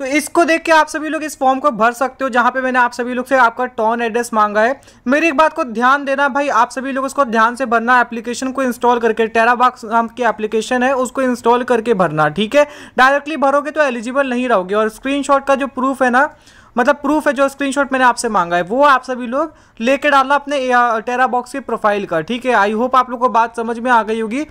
तो इसको देख के आप सभी लोग इस फॉर्म को भर सकते हो जहाँ पे मैंने आप सभी लोग से आपका टॉन एड्रेस मांगा है मेरी एक बात को ध्यान देना भाई आप सभी लोग उसको ध्यान से भरना एप्लीकेशन को इंस्टॉल करके टेराबाक्स नाम की एप्लीकेशन है उसको इंस्टॉल करके भरना ठीक है डायरेक्टली भरोगे तो एलिजिबल नहीं रहोगे और स्क्रीन का जो प्रूफ है ना मतलब प्रूफ है जो स्क्रीनशॉट मैंने आपसे मांगा है वो आप सभी लोग लेके डालना अपने टेरा बॉक्स की प्रोफाइल का ठीक है आई होप आप लोग को बात समझ में आ गई होगी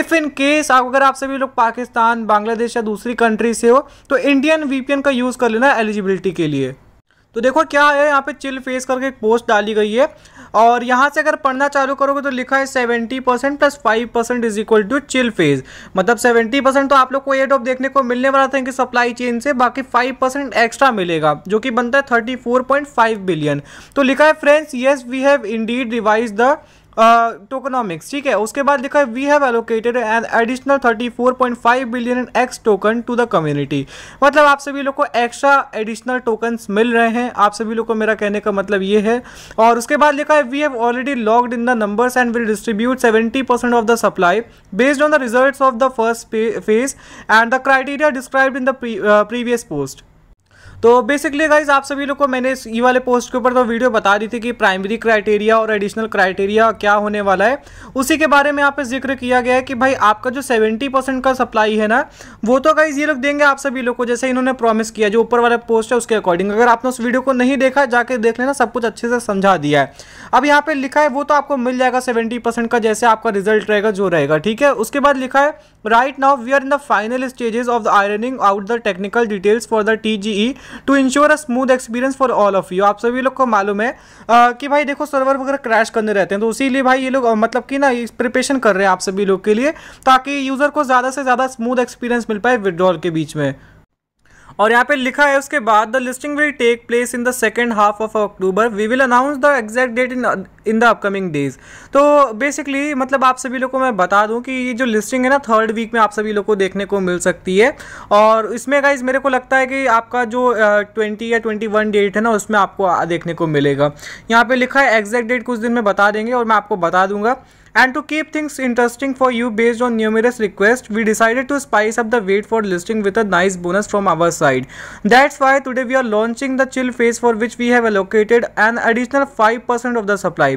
इफ़ इन केस अगर आप सभी लोग पाकिस्तान बांग्लादेश या दूसरी कंट्री से हो तो इंडियन वीपीएन का यूज़ कर लेना एलिजिबिलिटी के लिए तो देखो क्या है यहाँ पे चिल फेस करके एक पोस्ट डाली गई है और यहाँ से अगर पढ़ना चालू करोगे तो लिखा है seventy percent plus five percent is equal to chill phase मतलब सेवेंटी परसेंट तो आप लोग को ये डॉप देखने को मिलने वाला था इनकी सप्लाई चेन से बाकी फाइव परसेंट एक्स्ट्रा मिलेगा जो कि बनता है thirty four point five billion तो लिखा है friends yes we have indeed revised the tokenomics ठीक है उसके बाद लिखा है we have allocated an additional 34.5 billion X token to the community मतलब आप सभी लोग को एक्स्ट्रा एडिशनल टोकन्स मिल रहे हैं आप सभी लोग को मेरा कहने का मतलब ये है और उसके बाद लिखा है we have already logged in the numbers and will distribute seventy percent of the supply based on the result of the first phase and the criteria described in the previous post तो basically guys आप सभी लोग को मैंने इस ई वाले post के ऊपर तो वीडियो बता दी थी कि प्राइमरी क्राइटेरिया और एडिशनल क्राइटेरिया क्या होने वाला है उसी के बारे में यहाँ पे जिक्र किया गया है कि भाई आपका जो सेवेंटी परसेंट का सप्लाई है ना वो तो गाइज ये लोग देंगे आप सभी लोग को जैसे इन्होंने प्रॉमिस किया जो ऊपर वाला पोस्ट है उसके अकॉर्डिंग अगर आपने उस वीडियो को नहीं देखा जाके देख लेना सब कुछ अच्छे से समझा दिया है अब यहाँ पे लिखा है वो तो आपको मिल जाएगा सेवेंटी परसेंट का जैसे आपका रिजल्ट रहेगा जो रहेगा ठीक है उसके बाद लिखा है right now we are in the final stages of the ironing out the technical details for the T G E to ensure a smooth experience for all of you आप सभी लोग को मालूम है आ, कि भाई देखो सर्वर वगैरह क्रैश करने रहते हैं तो उसी भाई ये लोग मतलब कि ना प्रिपेशन कर रहे हैं आप सभी लोग के लिए ताकि यूज़र को ज़्यादा से ज़्यादा स्मूथ एक्सपीरियंस मिल पाए विड्रॉल के बीच में और यहाँ पे लिखा है उसके बाद the listing will take place in the second half of October we will announce the exact date in in the upcoming days तो बेसिकली मतलब आप सभी लोग को मैं बता दूं कि ये जो लिस्टिंग है ना थर्ड वीक में आप सभी लोग को देखने को मिल सकती है और इसमें गाइज मेरे को लगता है कि आपका जो ट्वेंटी uh, या ट्वेंटी वन डेट है ना उसमें आपको देखने को मिलेगा यहाँ पर लिखा है एग्जैक्ट डेट कुछ दिन में बता देंगे और मैं आपको बता दूंगा And to keep things interesting for you based on numerous requests, we decided to spice up the wait for listing with a nice bonus from our side. That's why today we are launching the chill phase for which we have allocated an additional 5% of the supply.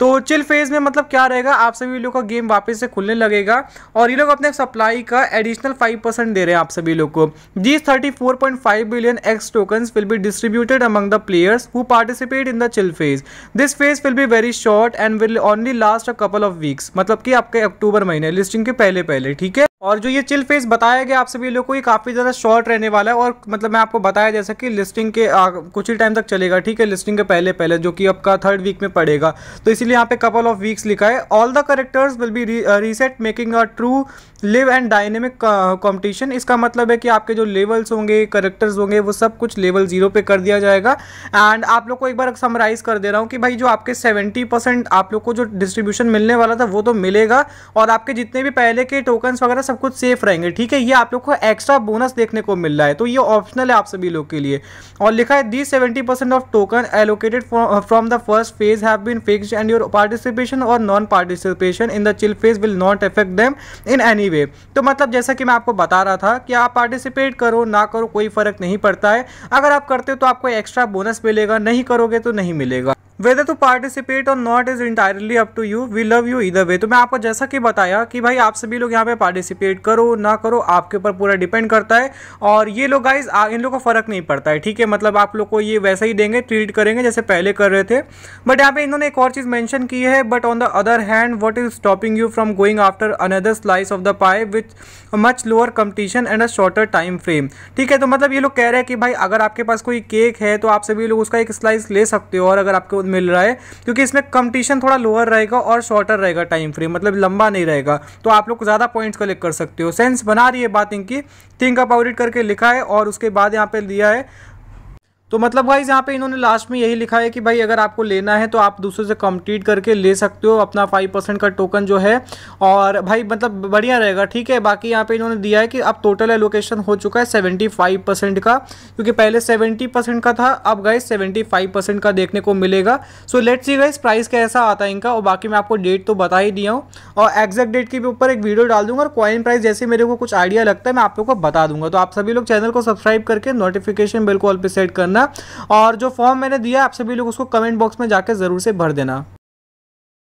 तो chill phase में मतलब क्या रहेगा आप सभी लोगों का game वापस से खुलने लगेगा और ये लोग अपने सप्लाई का एडिशनल 5 परसेंट दे रहे हैं आप सभी लोगों को these 34.5 billion X tokens will be distributed among the players who participate in the chill phase this phase will be very short and will only last a couple of of weeks मतलब कि आपके अक्टूबर महीने listing के पहले पहले ठीक है और जो ये चिल फेस बताया गया आप सभी लोग को ये काफ़ी ज़्यादा शॉर्ट रहने वाला है और मतलब मैं आपको बताया जैसा कि लिस्टिंग के आ, कुछ ही टाइम तक चलेगा ठीक है लिस्टिंग के पहले पहले जो कि आपका थर्ड वीक में पड़ेगा तो इसीलिए यहाँ पे कपल ऑफ वीक्स लिखा है all the characters will be reset making a true live and dynamic competition इसका मतलब है कि आपके जो लेवल्स होंगे करेक्टर्स होंगे वो सब कुछ लेवल जीरो पे कर दिया जाएगा एंड आप लोग को एक बार समराइज़ कर दे रहा हूँ कि भाई जो आपके सेवेंटी परसेंट आप लोग को जो डिस्ट्रीब्यूशन मिलने वाला था वो तो मिलेगा और आपके जितने भी पहले के टोकन्स वगैरह सब कुछ सेफ रहेंगे ठीक है ये आप लोग को एक्स्ट्रा बोनस देखने को मिल रहा है तो ये ऑप्शनल है आप सभी लोग के लिए और लिखा है the seventy percent of token allocated from the first phase have been fix and your participation or non participation in the chill phase will not affect them in any way तो मतलब जैसा कि मैं आपको बता रहा था कि आप पार्टिसिपेट करो ना करो कोई फ़र्क नहीं पड़ता है अगर आप करते हो तो आपको एक्स्ट्रा बोनस मिलेगा नहीं करोगे तो नहीं मिलेगा whether to participate or not is entirely up to you we love you either way तो मैं आपको जैसा कि बताया कि भाई आप सभी लोग यहाँ पे पार्टिसिपेट पार्टिसिपेट करो ना करो आपके ऊपर पूरा डिपेंड करता है और ये लोग गाइज इन लोग को फ़र्क नहीं पड़ता है ठीक है मतलब आप लोग को ये वैसा ही देंगे ट्रीट करेंगे जैसे पहले कर रहे थे बट यहाँ पे इन्होंने एक और चीज़ मैंशन की है but on the other hand what is stopping you from going after another slice of the pie with much lower competition and a shorter time frame ठीक है तो मतलब ये लोग कह रहे हैं कि भाई अगर आपके पास कोई केक है तो आप सभी लोग उसका एक स्लाइस ले सकते हो और अगर आपको मिल रहा है क्योंकि इसमें कंपटीशन थोड़ा लोअर रहेगा और शॉर्टर रहेगा टाइम फ्रेम मतलब लंबा नहीं रहेगा तो आप लोग ज़्यादा पॉइंट्स कलेक्ट कर सकते हो सेंस बना रही है बात इनकी थिंक अबाउट इट करके लिखा है और उसके बाद यहाँ पे दिया है तो मतलब भाई यहाँ पे इन्होंने लास्ट में यही लिखा है कि भाई अगर आपको लेना है तो आप दूसरे से कम्प्लीट करके ले सकते हो अपना फाइव परसेंट का टोकन जो है और भाई मतलब बढ़िया रहेगा ठीक है बाकी यहाँ पे इन्होंने दिया है कि अब टोटल एलोकेशन हो चुका है सेवेंटी फाइव परसेंट का क्योंकि पहले सेवेंटी परसेंट का था अब गए सेवेंटी फाइव परसेंट का देखने को मिलेगा सो लेट सी गए प्राइस कैसा आता है इनका और बाकी मैं आपको डेट तो बता ही दिया हूँ और एग्जैक्ट डेट के ऊपर एक वीडियो डाल दूंगा और कॉइन प्राइस जैसे मेरे को कुछ आइडिया लगता है मैं आप लोग को बता दूंगा तो आप सभी लोग चैनल को सब्सक्राइब करके नोटिफिकेशन बिल्कुल पर सेट करना करना और जो फॉर्म मैंने दिया आप सभी लोग उसको कमेंट बॉक्स में जाकर ज़रूर से भर देना